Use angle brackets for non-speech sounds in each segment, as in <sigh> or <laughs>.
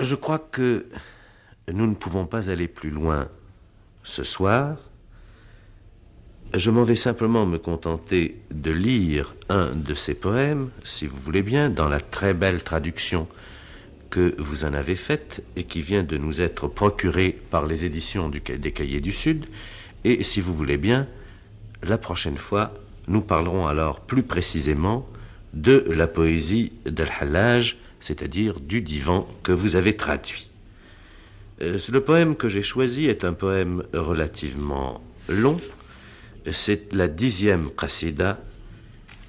Je crois que nous ne pouvons pas aller plus loin ce soir. Je m'en vais simplement me contenter de lire un de ses poèmes, si vous voulez bien, dans la très belle traduction que vous en avez faite et qui vient de nous être procurée par les éditions des Cahiers du Sud. Et si vous voulez bien, la prochaine fois, nous parlerons alors plus précisément de la poésie d'Al-Hallaj c'est-à-dire du divan que vous avez traduit. Euh, le poème que j'ai choisi est un poème relativement long. C'est la dixième Qasida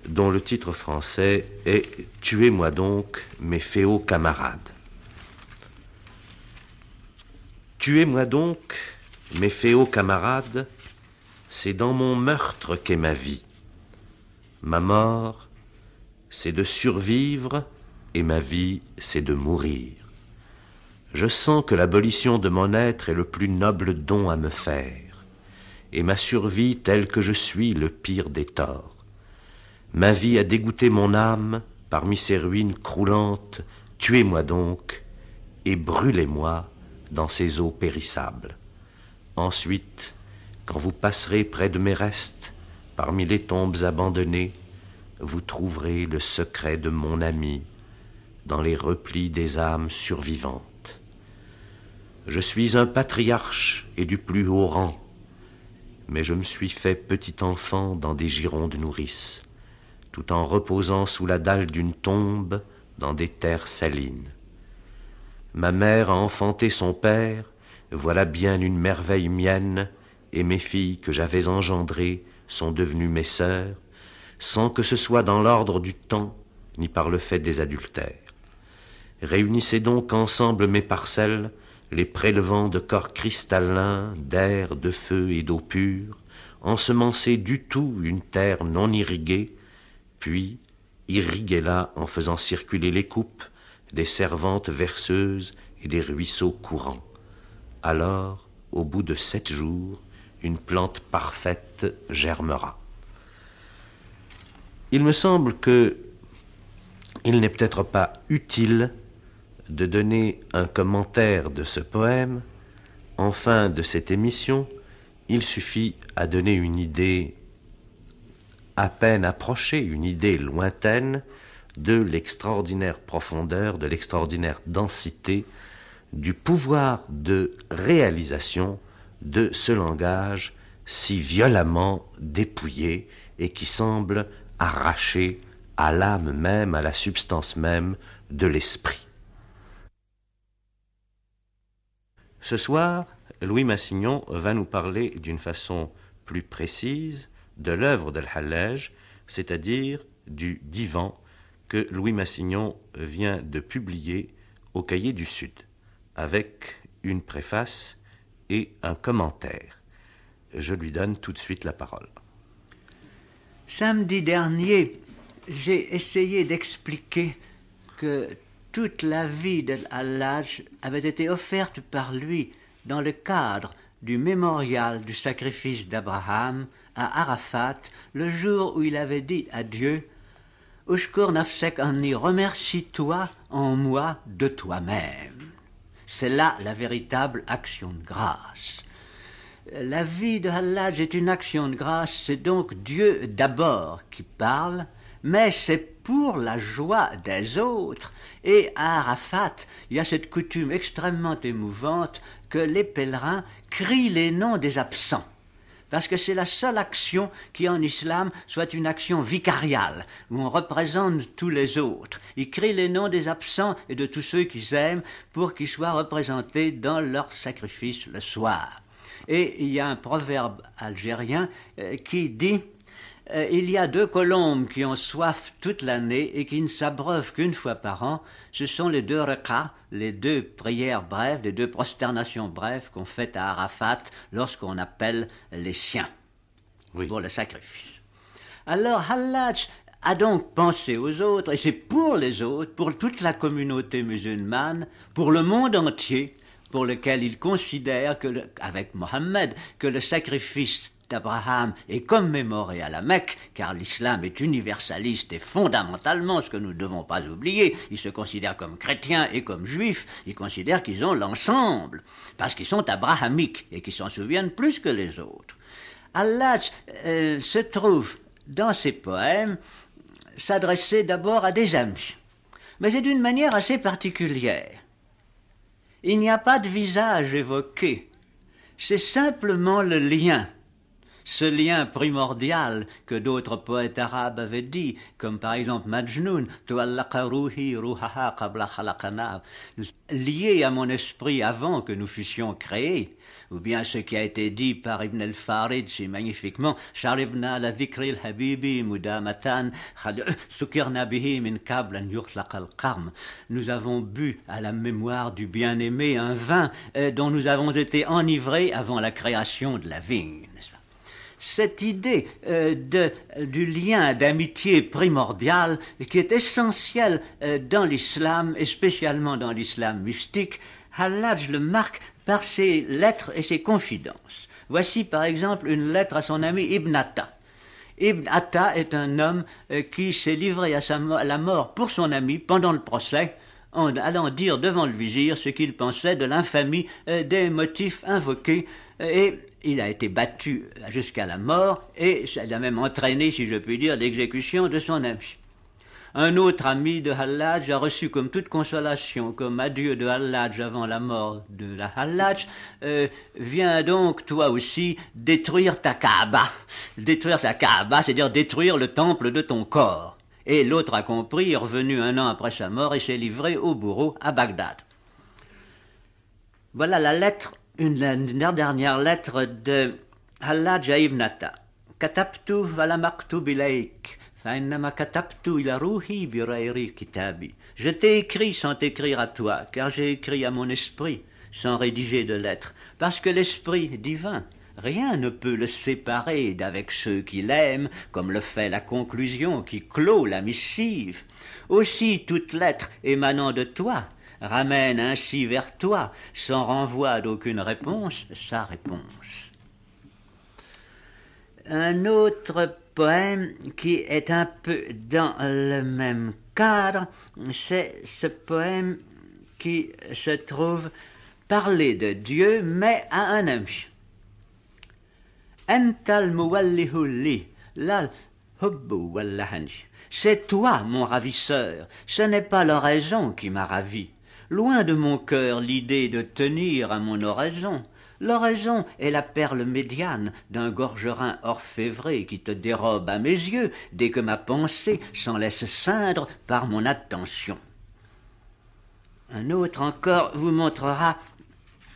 dont le titre français est Tuez-moi donc, mes féaux camarades. Tuez-moi donc, mes féaux camarades, c'est dans mon meurtre qu'est ma vie. Ma mort, c'est de survivre et ma vie, c'est de mourir. Je sens que l'abolition de mon être est le plus noble don à me faire, et ma survie, telle que je suis, le pire des torts. Ma vie a dégoûté mon âme parmi ces ruines croulantes, tuez-moi donc, et brûlez-moi dans ces eaux périssables. Ensuite, quand vous passerez près de mes restes, parmi les tombes abandonnées, vous trouverez le secret de mon ami, dans les replis des âmes survivantes. Je suis un patriarche et du plus haut rang, mais je me suis fait petit enfant dans des girons de nourrice, tout en reposant sous la dalle d'une tombe dans des terres salines. Ma mère a enfanté son père, voilà bien une merveille mienne, et mes filles que j'avais engendrées sont devenues mes sœurs, sans que ce soit dans l'ordre du temps ni par le fait des adultères. Réunissez donc ensemble mes parcelles, les prélevant de corps cristallins, d'air, de feu et d'eau pure, ensemencez du tout une terre non irriguée, puis irriguez-la en faisant circuler les coupes, des servantes verseuses et des ruisseaux courants. Alors, au bout de sept jours, une plante parfaite germera. Il me semble que il n'est peut-être pas utile de donner un commentaire de ce poème, en fin de cette émission, il suffit à donner une idée à peine approchée, une idée lointaine de l'extraordinaire profondeur, de l'extraordinaire densité, du pouvoir de réalisation de ce langage si violemment dépouillé et qui semble arraché à l'âme même, à la substance même de l'esprit. Ce soir, Louis Massignon va nous parler d'une façon plus précise de l'œuvre d'Al-Hallaj, c'est-à-dire du divan que Louis Massignon vient de publier au Cahier du Sud, avec une préface et un commentaire. Je lui donne tout de suite la parole. Samedi dernier, j'ai essayé d'expliquer que toute la vie de avait été offerte par lui dans le cadre du mémorial du sacrifice d'Abraham à Arafat, le jour où il avait dit à Dieu Ushkur nafsek anni, remercie-toi en moi de toi-même. C'est là la véritable action de grâce. La vie de Hallaj est une action de grâce, c'est donc Dieu d'abord qui parle, mais c'est pour la joie des autres et à Arafat, il y a cette coutume extrêmement émouvante que les pèlerins crient les noms des absents parce que c'est la seule action qui en islam soit une action vicariale, où on représente tous les autres. Ils crient les noms des absents et de tous ceux qu'ils aiment pour qu'ils soient représentés dans leur sacrifice le soir. Et il y a un proverbe algérien euh, qui dit euh, il y a deux colombes qui ont soif toute l'année et qui ne s'abreuvent qu'une fois par an. Ce sont les deux rekas, les deux prières brèves, les deux prosternations brèves qu'on fait à Arafat lorsqu'on appelle les siens pour le sacrifice. Alors Hallaj a donc pensé aux autres, et c'est pour les autres, pour toute la communauté musulmane, pour le monde entier, pour lequel il considère, que avec Mohammed, que le sacrifice Abraham est commémoré à la Mecque, car l'islam est universaliste et fondamentalement, ce que nous ne devons pas oublier, ils se considèrent comme chrétiens et comme juifs, ils considèrent qu'ils ont l'ensemble, parce qu'ils sont abrahamiques et qu'ils s'en souviennent plus que les autres. Allah euh, se trouve dans ses poèmes s'adresser d'abord à des amis, mais c'est d'une manière assez particulière. Il n'y a pas de visage évoqué, c'est simplement le lien ce lien primordial que d'autres poètes arabes avaient dit, comme par exemple Majnun, lié à mon esprit avant que nous fussions créés, ou bien ce qui a été dit par Ibn al-Farid si magnifiquement, la habibi min qarm Nous avons bu à la mémoire du bien-aimé un vin euh, dont nous avons été enivrés avant la création de la vigne cette idée euh, de, du lien d'amitié primordial qui est essentiel euh, dans l'islam et spécialement dans l'islam mystique, Hallaj le marque par ses lettres et ses confidences. Voici par exemple une lettre à son ami Ibn Atta. Ibn Atta est un homme euh, qui s'est livré à, la mort pour son ami pendant le procès, en allant dire devant le vizir ce qu'il pensait de l'infamie des motifs invoqués et il a été battu jusqu'à la mort et ça a même entraîné, si je puis dire, l'exécution de son ami. Un autre ami de Hallaj a reçu comme toute consolation, comme adieu de Hallaj avant la mort de la Hallaj, euh, viens donc toi aussi détruire ta Kaaba. Détruire sa Kaaba, c'est-à-dire détruire le temple de ton corps. Et l'autre a compris, est revenu un an après sa mort et s'est livré au bourreau à Bagdad. Voilà la lettre une, dernière lettre de Allah Jaibnata. Je t'ai écrit sans t'écrire à toi, car j'ai écrit à mon esprit sans rédiger de lettres, parce que l'esprit divin, rien ne peut le séparer d'avec ceux qui l'aiment, comme le fait la conclusion qui clôt la missive. Aussi toute lettre émanant de toi, ramène ainsi vers toi, sans renvoi d'aucune réponse, sa réponse. Un autre poème qui est un peu dans le même cadre, c'est ce poème qui se trouve parler de Dieu, mais à un homme. C'est toi, mon ravisseur, ce n'est pas raison qui m'a ravi, Loin de mon cœur l'idée de tenir à mon oraison. L'oraison est la perle médiane d'un gorgerin orfévré qui te dérobe à mes yeux dès que ma pensée s'en laisse cindre par mon attention. Un autre encore vous montrera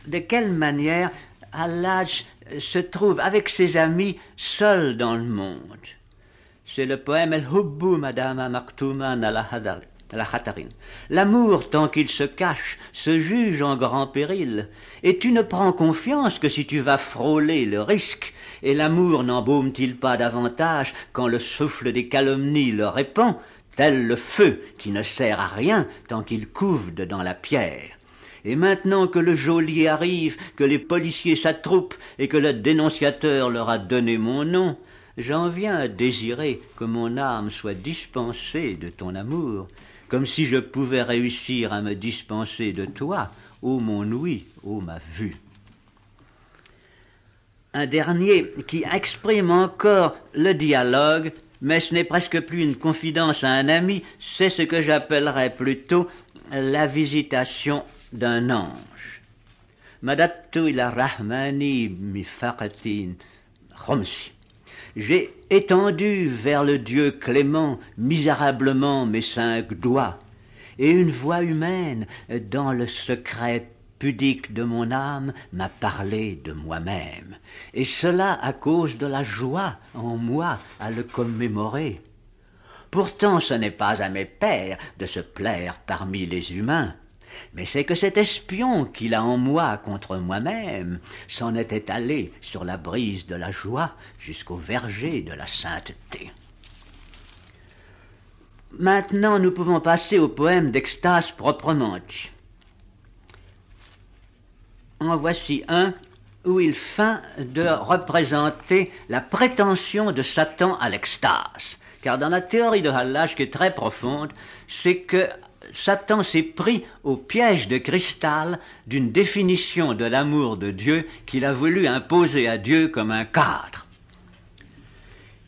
de quelle manière Al-Hajj se trouve avec ses amis seul dans le monde. C'est le poème El Hubbu Madame Maktouman al L'amour, tant qu'il se cache, se juge en grand péril, et tu ne prends confiance que si tu vas frôler le risque, et l'amour n'embaume-t-il pas davantage quand le souffle des calomnies le répand, tel le feu qui ne sert à rien tant qu'il couve dans la pierre et maintenant que le geôlier arrive, que les policiers s'attroupent et que le dénonciateur leur a donné mon nom, j'en viens à désirer que mon âme soit dispensée de ton amour, comme si je pouvais réussir à me dispenser de toi, ô mon ouïe, ô ma vue. Un dernier qui exprime encore le dialogue, mais ce n'est presque plus une confidence à un ami, c'est ce que j'appellerais plutôt la visitation d'un ange. Madattu ila rahmani mi j'ai étendu vers le Dieu clément misérablement mes cinq doigts, et une voix humaine, dans le secret pudique de mon âme, m'a parlé de moi-même, et cela à cause de la joie en moi à le commémorer. Pourtant ce n'est pas à mes pères de se plaire parmi les humains, mais c'est que cet espion qu'il a en moi contre moi-même s'en était allé sur la brise de la joie jusqu'au verger de la sainteté. Maintenant, nous pouvons passer au poème d'extase proprement dit. En voici un où il feint de représenter la prétention de Satan à l'extase. Car dans la théorie de Hallage, qui est très profonde, c'est que Satan s'est pris au piège de cristal d'une définition de l'amour de Dieu qu'il a voulu imposer à Dieu comme un cadre.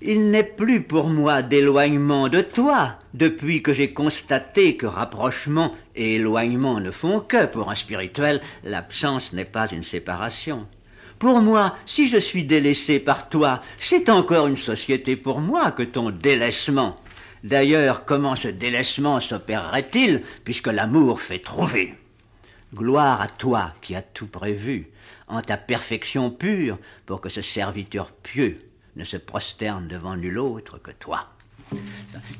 Il n'est plus pour moi d'éloignement de toi, depuis que j'ai constaté que rapprochement et éloignement ne font que, pour un spirituel, l'absence n'est pas une séparation. Pour moi, si je suis délaissé par toi, c'est encore une société pour moi que ton délaissement. D'ailleurs, comment ce délaissement s'opérerait-il, puisque l'amour fait trouver ?« Gloire à toi qui as tout prévu, en ta perfection pure, pour que ce serviteur pieux ne se prosterne devant nul autre que toi.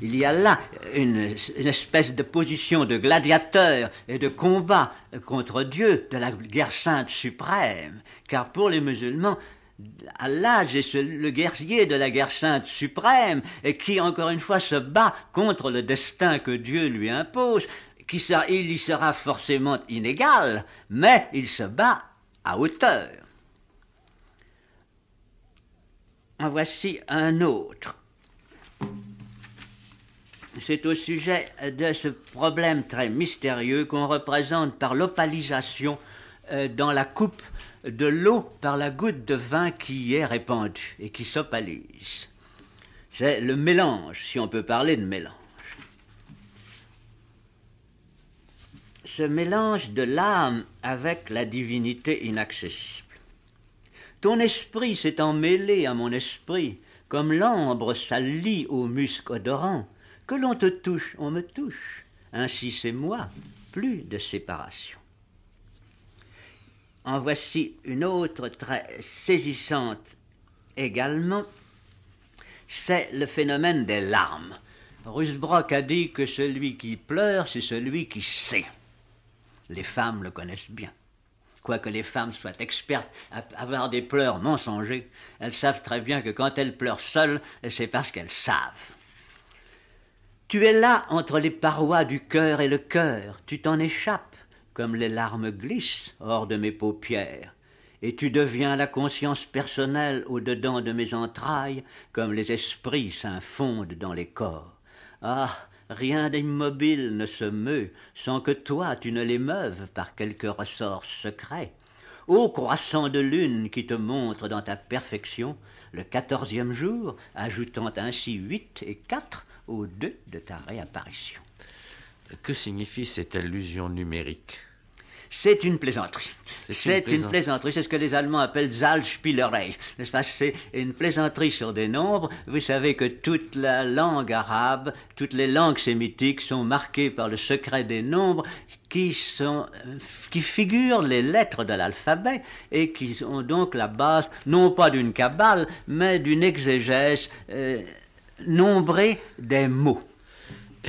Il y a là une, espèce de position de gladiateur et de combat contre Dieu, de la guerre sainte suprême, car pour les musulmans, Allah j'ai le guerrier de la guerre sainte suprême et qui, encore une fois, se bat contre le destin que Dieu lui impose, qui sera, il y sera forcément inégal, mais il se bat à hauteur. voici un autre. C'est au sujet de ce problème très mystérieux qu'on représente par l'opalisation euh, dans la coupe de l'eau par la goutte de vin qui y est répandue et qui s'opalise. C'est le mélange, si on peut parler de mélange. Ce mélange de l'âme avec la divinité inaccessible. Ton esprit s'est emmêlé à mon esprit, comme l'ambre s'allie au musc odorant. Que l'on te touche, on me touche. Ainsi c'est moi, plus de séparation. En voici une autre très saisissante également, c'est le phénomène des larmes. Rusbrock a dit que celui qui pleure, c'est celui qui sait. Les femmes le connaissent bien. Quoique les femmes soient expertes à avoir des pleurs mensongers, elles savent très bien que quand elles pleurent seules, c'est parce qu'elles savent. Tu es là entre les parois du cœur et le cœur, tu t'en échappes comme les larmes glissent hors de mes paupières, et tu deviens la conscience personnelle au-dedans de mes entrailles, comme les esprits s'infondent dans les corps. Ah, rien d'immobile ne se meut, sans que toi tu ne l'émeuves par quelque ressort secret. Ô croissant de lune qui te montre dans ta perfection, le quatorzième jour, ajoutant ainsi huit et quatre aux deux de ta réapparition. Que signifie cette allusion numérique c'est une plaisanterie. C'est une, plaisanterie. C'est ce que les Allemands appellent Zahlspielerei. N'est-ce pas C'est une plaisanterie sur des nombres. Vous savez que toute la langue arabe, toutes les langues sémitiques sont marquées par le secret des nombres qui, sont, qui figurent les lettres de l'alphabet et qui ont donc la base, non pas d'une cabale, mais d'une exégèse euh, nombrée des mots.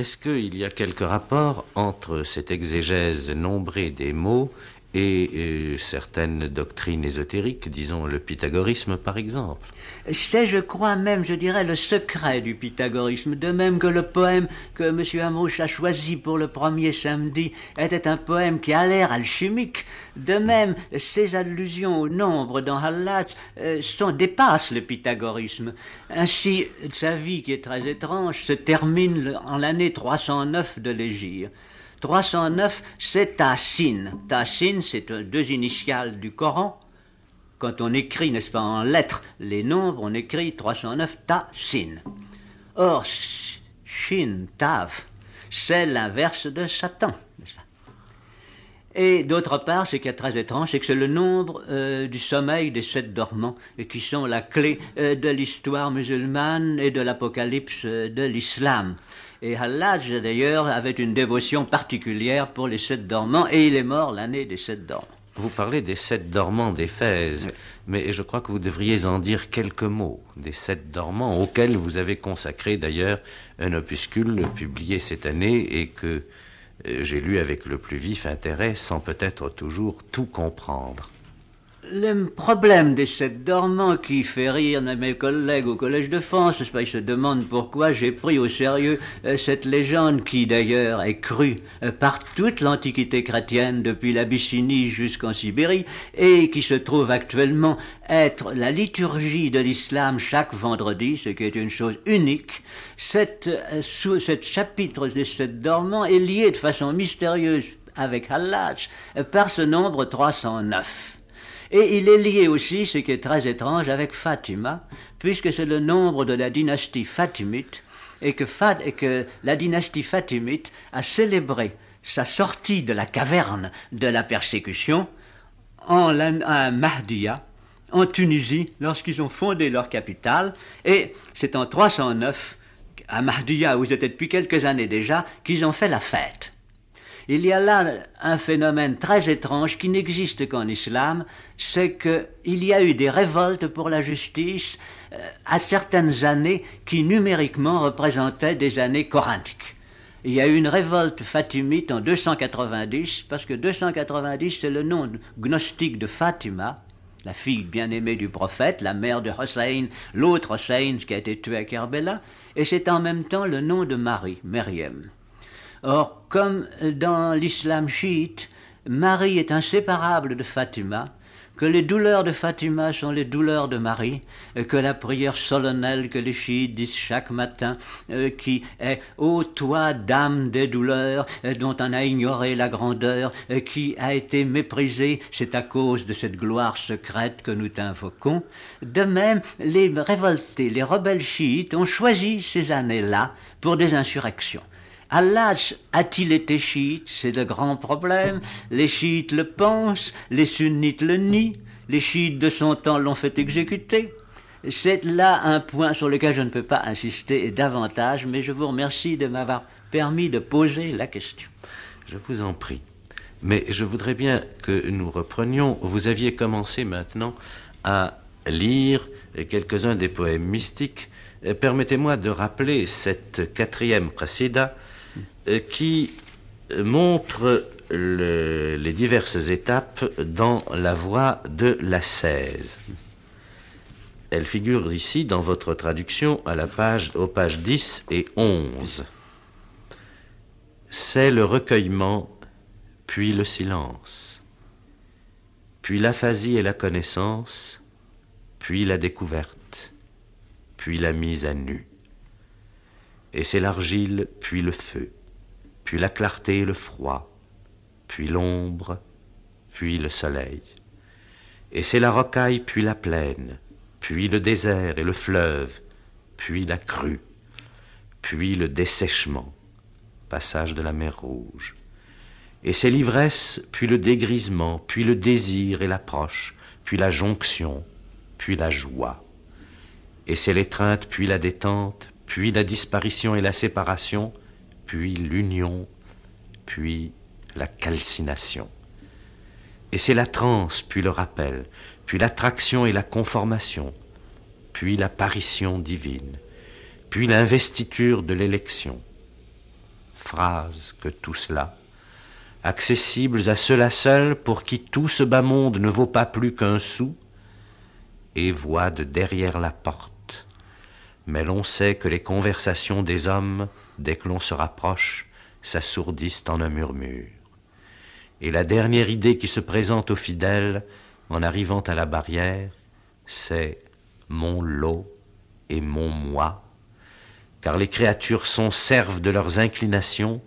Est-ce qu'il y a quelque rapport entre cette exégèse nombrée des mots et, euh, certaines doctrines ésotériques, disons le pythagorisme par exemple. C'est, je crois même, je dirais, le secret du pythagorisme, de même que le poème que M. Hamouche a choisi pour le premier samedi était un poème qui a l'air alchimique, de même ses allusions au nombre dans Hallat euh, sont, dépassent le pythagorisme. Ainsi, sa vie, qui est très étrange, se termine en l'année 309 de l'Égypte. 309, c'est ta Tassin, c'est deux initiales du Coran. Quand on écrit, n'est-ce pas, en lettres les nombres, on écrit 309 Tassin. Or, Shin, Tav, c'est l'inverse de Satan. Et d'autre part, ce qui est très étrange, c'est que c'est le nombre euh, du sommeil des sept dormants, et qui sont la clé euh, de l'histoire musulmane et de l'apocalypse euh, de l'islam. Et Hallaj, d'ailleurs, avait une dévotion particulière pour les sept dormants, et il est mort l'année des sept dormants. Vous parlez des sept dormants d'Éphèse, mais je crois que vous devriez en dire quelques mots, des sept dormants auxquels vous avez consacré d'ailleurs un opuscule publié cette année et que euh, j'ai lu avec le plus vif intérêt sans peut-être toujours tout comprendre. Le problème des sept dormants qui fait rire mes collègues au Collège de France, c'est ils se demandent pourquoi j'ai pris au sérieux euh, cette légende qui d'ailleurs est crue euh, par toute l'Antiquité chrétienne depuis l'Abyssinie jusqu'en Sibérie et qui se trouve actuellement être la liturgie de l'islam chaque vendredi, ce qui est une chose unique. Cette, euh, chapitre des sept dormants est lié de façon mystérieuse avec Hallach par ce nombre 309. Et il est lié aussi, ce qui est très étrange, avec Fatima, puisque c'est le nombre de la dynastie fatimite, et que, la dynastie fatimite a célébré sa sortie de la caverne de la persécution en à Mahdiya, en Tunisie, lorsqu'ils ont fondé leur capitale, et c'est en 309, à Mahdiya, où ils étaient depuis quelques années déjà, qu'ils ont fait la fête. Il y a là un phénomène très étrange qui n'existe qu'en islam, c'est qu'il y a eu des révoltes pour la justice euh, à certaines années qui numériquement représentaient des années coraniques. Il y a eu une révolte fatimite en 290, parce que 290, c'est le nom gnostique de Fatima, la fille bien-aimée du prophète, la mère de Hossein, l'autre Hossein qui a été tué à Kerbela, et c'est en même temps le nom de Marie, Meriem. Or, comme dans l'islam chiite, Marie est inséparable de Fatima, que les douleurs de Fatima sont les douleurs de Marie, que la prière solennelle que les chiites disent chaque matin, euh, qui est Ô toi, dame des douleurs, euh, dont on a ignoré la grandeur, et euh, qui a été méprisée, c'est à cause de cette gloire secrète que nous t'invoquons. De même, les révoltés, les rebelles chiites ont choisi ces années-là pour des insurrections. Allah a-t-il été chiite C'est le grand problème. Les chiites le pensent, les sunnites le nient, les chiites de son temps l'ont fait exécuter. C'est là un point sur lequel je ne peux pas insister davantage, mais je vous remercie de m'avoir permis de poser la question. Je vous en prie. Mais je voudrais bien que nous reprenions. Vous aviez commencé maintenant à lire quelques-uns des poèmes mystiques. Permettez-moi de rappeler cette quatrième précédente. Euh, qui montre les diverses étapes dans la voie de la 16. Elle figure ici dans votre traduction à la page, aux pages 10 et 11. C'est le recueillement, puis le silence, puis l'aphasie et la connaissance, puis la découverte, puis la mise à nu et c'est l'argile, puis le feu, puis la clarté et le froid, puis l'ombre, puis le soleil. Et c'est la rocaille, puis la plaine, puis le désert et le fleuve, puis la crue, puis le dessèchement, passage de la mer Rouge. Et c'est l'ivresse, puis le dégrisement, puis le désir et l'approche, puis la jonction, puis la joie. Et c'est l'étreinte, puis la détente, puis la disparition et la séparation, puis l'union, puis la calcination. Et c'est la transe, puis le rappel, puis l'attraction et la conformation, puis l'apparition divine, puis l'investiture de l'élection. Phrases que tout cela, accessibles à ceux-là seuls pour qui tout ce bas monde ne vaut pas plus qu'un sou, et voit de derrière la porte mais l'on sait que les conversations des hommes, dès que l'on se rapproche, s'assourdissent en un murmure. Et la dernière idée qui se présente aux fidèles en arrivant à la barrière, c'est mon lot et mon moi, car les créatures sont serves de leurs inclinations,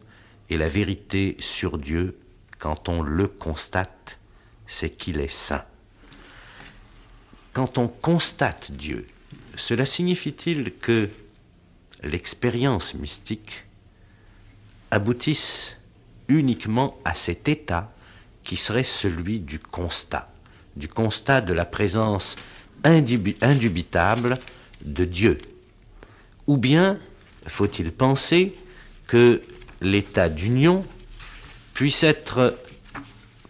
et la vérité sur Dieu, quand on le constate, c'est qu'il est saint. Quand on constate Dieu, cela signifie-t-il que l'expérience mystique aboutisse uniquement à cet état qui serait celui du constat, du constat de la présence indubitable de Dieu Ou bien faut-il penser que l'état d'union puisse être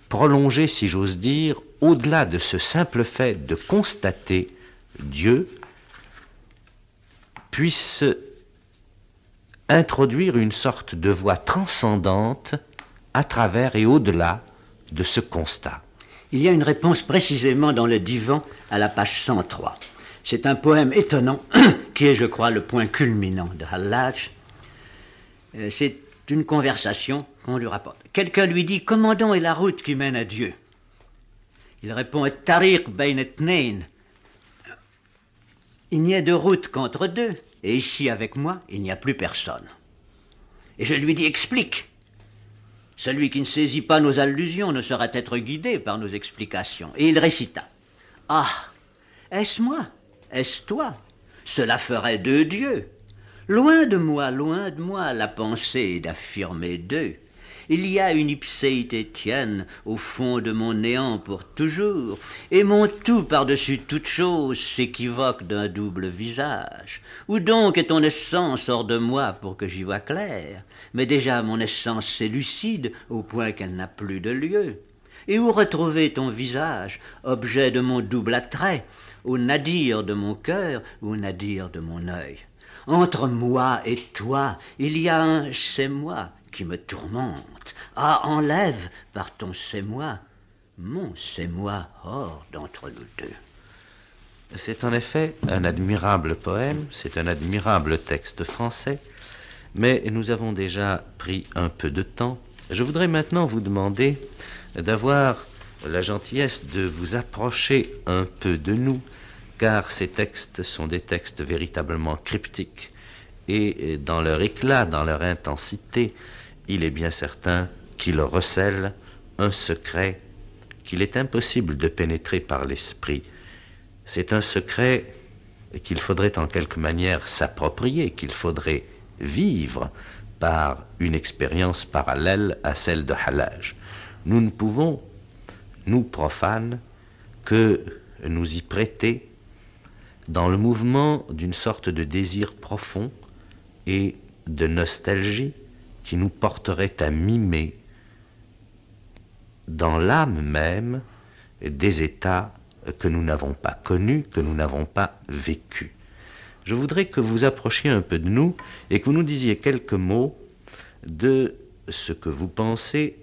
prolongé, si j'ose dire, au-delà de ce simple fait de constater Dieu puisse introduire une sorte de voie transcendante à travers et au-delà de ce constat. Il y a une réponse précisément dans le divan à la page 103. C'est un poème étonnant <coughs> qui est, je crois, le point culminant de Hallaj. Euh, c'est une conversation qu'on lui rapporte. Quelqu'un lui dit Comment donc est la route qui mène à Dieu Il répond tariq bain il n'y a de route qu'entre deux, et ici avec moi, il n'y a plus personne. Et je lui dis explique. Celui qui ne saisit pas nos allusions ne saura être guidé par nos explications. Et il récita. Ah, est-ce moi Est-ce toi Cela ferait deux dieux. Loin de moi, loin de moi, la pensée d'affirmer deux. Il y a une ipséité tienne au fond de mon néant pour toujours, et mon tout par-dessus toute chose s'équivoque d'un double visage. Où donc est ton essence hors de moi pour que j'y vois clair Mais déjà mon essence s'élucide au point qu'elle n'a plus de lieu. Et où retrouver ton visage, objet de mon double attrait, au nadir de mon cœur, au nadir de mon œil entre moi et toi, il y a un c'est moi, qui me tourmente. Ah, enlève par ton c'est-moi, mon c'est-moi hors d'entre nous deux. C'est en effet un admirable poème, c'est un admirable texte français, mais nous avons déjà pris un peu de temps. Je voudrais maintenant vous demander d'avoir la gentillesse de vous approcher un peu de nous, car ces textes sont des textes véritablement cryptiques, et dans leur éclat, dans leur intensité, il est bien certain qu'il recèle un secret qu'il est impossible de pénétrer par l'esprit. C'est un secret qu'il faudrait en quelque manière s'approprier, qu'il faudrait vivre par une expérience parallèle à celle de halage Nous ne pouvons, nous profanes, que nous y prêter dans le mouvement d'une sorte de désir profond et de nostalgie qui nous porterait à mimer dans l'âme même des états que nous n'avons pas connus, que nous n'avons pas vécus. Je voudrais que vous approchiez un peu de nous et que vous nous disiez quelques mots de ce que vous pensez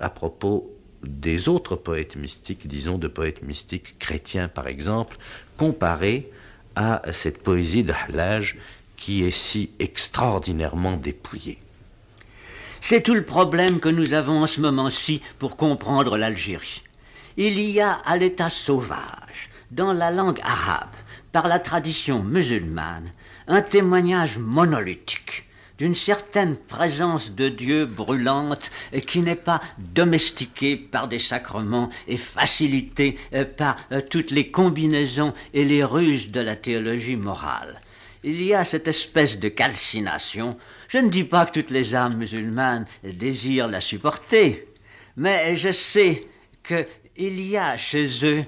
à propos des autres poètes mystiques, disons de poètes mystiques chrétiens par exemple, comparés à cette poésie de l'âge qui est si extraordinairement dépouillée. C'est tout le problème que nous avons en ce moment-ci pour comprendre l'Algérie. Il y a à l'état sauvage, dans la langue arabe, par la tradition musulmane, un témoignage monolithique d'une certaine présence de Dieu brûlante qui n'est pas domestiquée par des sacrements et facilitée euh, par euh, toutes les combinaisons et les ruses de la théologie morale il y a cette espèce de calcination. Je ne dis pas que toutes les âmes musulmanes désirent la supporter, mais je sais qu'il y a chez eux,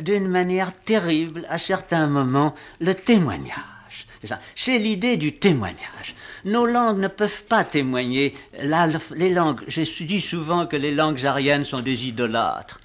d'une manière terrible, à certains moments, le témoignage. C'est l'idée du témoignage. Nos langues ne peuvent pas témoigner. les langues, je dis souvent que les langues ariennes sont des idolâtres.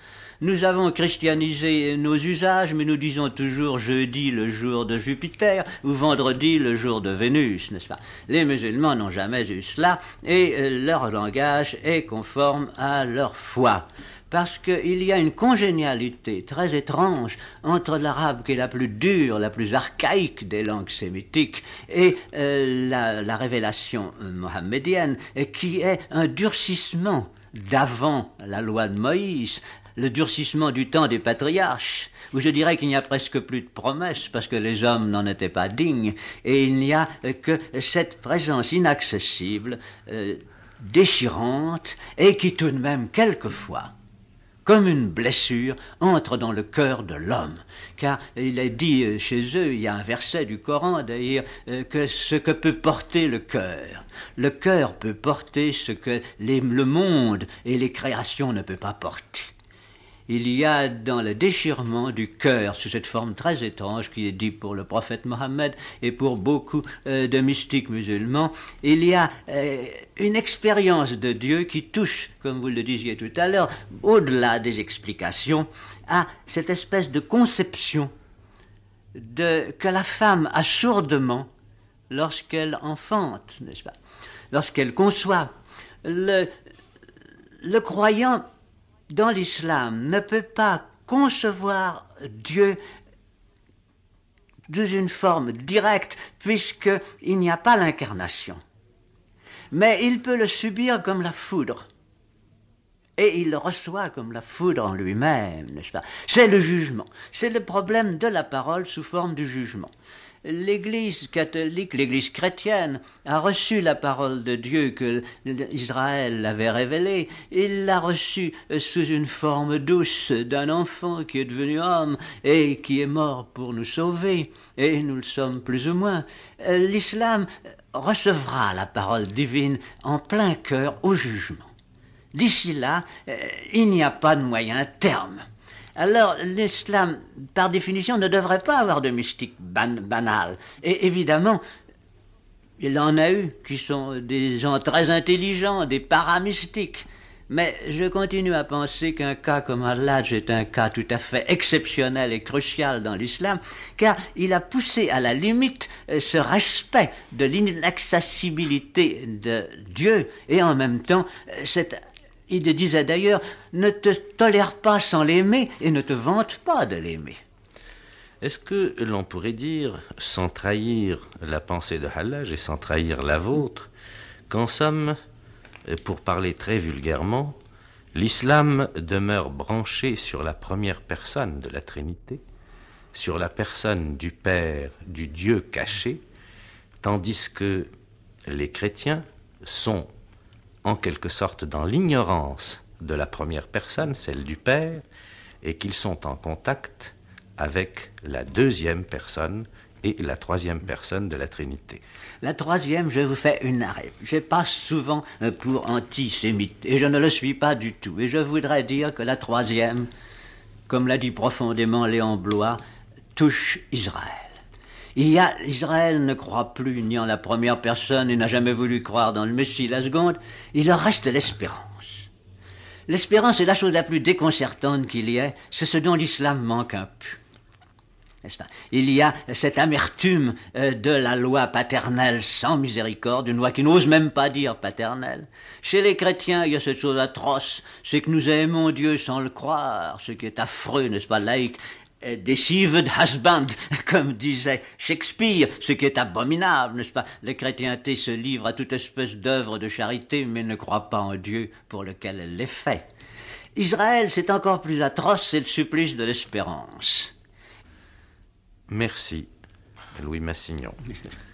Nous avons christianisé nos usages, mais nous disons toujours jeudi le jour de Jupiter ou vendredi le jour de Vénus, n'est-ce pas Les musulmans n'ont jamais eu cela et euh, leur langage est conforme à leur foi parce qu'il y a une congénialité très étrange entre l'arabe qui est la plus dure, la plus archaïque des langues sémitiques, et euh, la, la, révélation euh, mohammedienne qui est un durcissement d'avant la loi de Moïse, le durcissement du temps des patriarches, où je dirais qu'il n'y a presque plus de promesses parce que les hommes n'en étaient pas dignes, et il n'y a euh, que cette présence inaccessible, euh, déchirante, et qui tout de même, quelquefois, comme une blessure, entre dans le cœur de l'homme. Car il est dit euh, chez eux, il y a un verset du Coran d'ailleurs, que ce que peut porter le cœur, le cœur peut porter ce que le monde et les créations ne peuvent pas porter il y a dans le déchirement du cœur, sous cette forme très étrange qui est dite pour le prophète Mohammed et pour beaucoup euh, de mystiques musulmans, il y a euh, une expérience de Dieu qui touche, comme vous le disiez tout à l'heure, au-delà des explications, à cette espèce de conception de, que la femme a sourdement lorsqu'elle enfante, n'est-ce pas Lorsqu'elle conçoit. le croyant dans l'islam, ne peut pas concevoir Dieu sous une forme directe, puisqu'il n'y a pas l'incarnation. Mais il peut le subir comme la foudre. Et il le reçoit comme la foudre en lui-même, n'est-ce pas C'est le jugement. C'est le problème de la parole sous forme du jugement l'Église catholique, l'Église chrétienne, a reçu la parole de Dieu que Israël avait révélée. Il l'a reçue euh, sous une forme douce d'un enfant qui est devenu homme et qui est mort pour nous sauver. Et nous le sommes plus ou moins. Euh, l'islam recevra la parole divine en plein cœur au jugement. D'ici là, euh, il n'y a pas de moyen terme. Alors l'islam, par définition, ne devrait pas avoir de mystique ban Et évidemment, il en a eu qui sont des gens très intelligents, des paramystiques. Mais je continue à penser qu'un cas comme al est un cas tout à fait exceptionnel et crucial dans l'islam, car il a poussé à la limite euh, ce respect de l'inaccessibilité de Dieu et en même temps euh, cette il te disait d'ailleurs, ne te tolère pas sans l'aimer et ne te vante pas de l'aimer. Est-ce que l'on pourrait dire, sans trahir la pensée de Hallaj et sans trahir la vôtre, qu'en somme, pour parler très vulgairement, l'islam demeure branché sur la première personne de la Trinité, sur la personne du Père, du Dieu caché, tandis que les chrétiens sont en quelque sorte dans l'ignorance de la première personne, celle du Père, et qu'ils sont en contact avec la deuxième personne et la troisième personne de la Trinité. La troisième, je vous fais une arrêt. Je passe souvent pour antisémite, et je ne le suis pas du tout. Et je voudrais dire que la troisième, comme l'a dit profondément Léon Blois, touche Israël. Il y a, Israël ne croit plus ni en la première personne et n'a jamais voulu croire dans le Messie, la seconde. Il leur reste l'espérance. L'espérance est la chose la plus déconcertante qu'il y ait. C'est ce dont l'islam manque un peu. Pas Il y a cette amertume euh, de la loi paternelle sans miséricorde, une loi qui n'ose même pas dire paternelle. Chez les chrétiens, il y a cette chose atroce, c'est que nous aimons Dieu sans le croire, ce qui est affreux, n'est-ce pas, laïque, deceived husband, <laughs> comme disait Shakespeare, ce qui est abominable, n'est-ce pas La chrétienté se livre à toute espèce d'œuvre de charité, mais ne croit pas en Dieu pour lequel elle les fait. Israël, c'est encore plus atroce, c'est le supplice de l'espérance. Merci, Louis Massignon. <laughs>